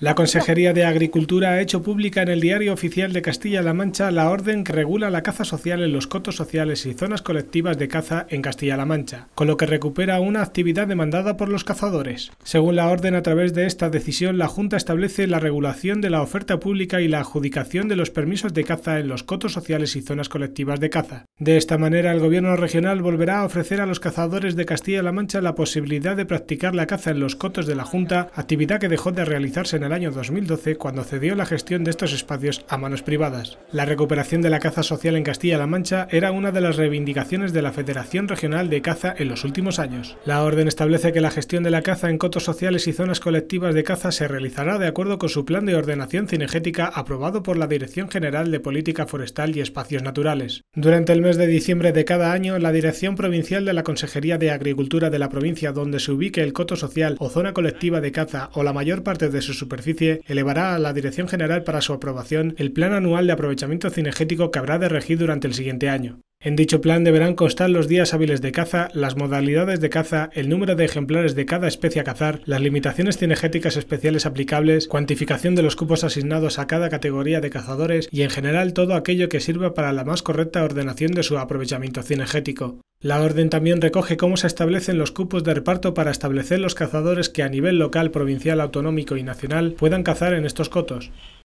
La Consejería de Agricultura ha hecho pública en el Diario Oficial de Castilla-La Mancha la orden que regula la caza social en los cotos sociales y zonas colectivas de caza en Castilla-La Mancha, con lo que recupera una actividad demandada por los cazadores. Según la orden, a través de esta decisión, la Junta establece la regulación de la oferta pública y la adjudicación de los permisos de caza en los cotos sociales y zonas colectivas de caza. De esta manera, el Gobierno regional volverá a ofrecer a los cazadores de Castilla-La Mancha la posibilidad de practicar la caza en los cotos de la Junta, actividad que dejó de realizarse en el año 2012 cuando cedió la gestión de estos espacios a manos privadas. La recuperación de la caza social en Castilla-La Mancha era una de las reivindicaciones de la Federación Regional de Caza en los últimos años. La orden establece que la gestión de la caza en cotos sociales y zonas colectivas de caza se realizará de acuerdo con su plan de ordenación cinegética aprobado por la Dirección General de Política Forestal y Espacios Naturales. Durante el mes de diciembre de cada año, la Dirección Provincial de la Consejería de Agricultura de la provincia donde se ubique el coto social o zona colectiva de caza o la mayor parte de su superficie elevará a la Dirección General para su aprobación el Plan Anual de Aprovechamiento Cinegético que habrá de regir durante el siguiente año. En dicho plan deberán constar los días hábiles de caza, las modalidades de caza, el número de ejemplares de cada especie a cazar, las limitaciones cinegéticas especiales aplicables, cuantificación de los cupos asignados a cada categoría de cazadores y en general todo aquello que sirva para la más correcta ordenación de su aprovechamiento cinegético. La orden también recoge cómo se establecen los cupos de reparto para establecer los cazadores que a nivel local, provincial, autonómico y nacional puedan cazar en estos cotos.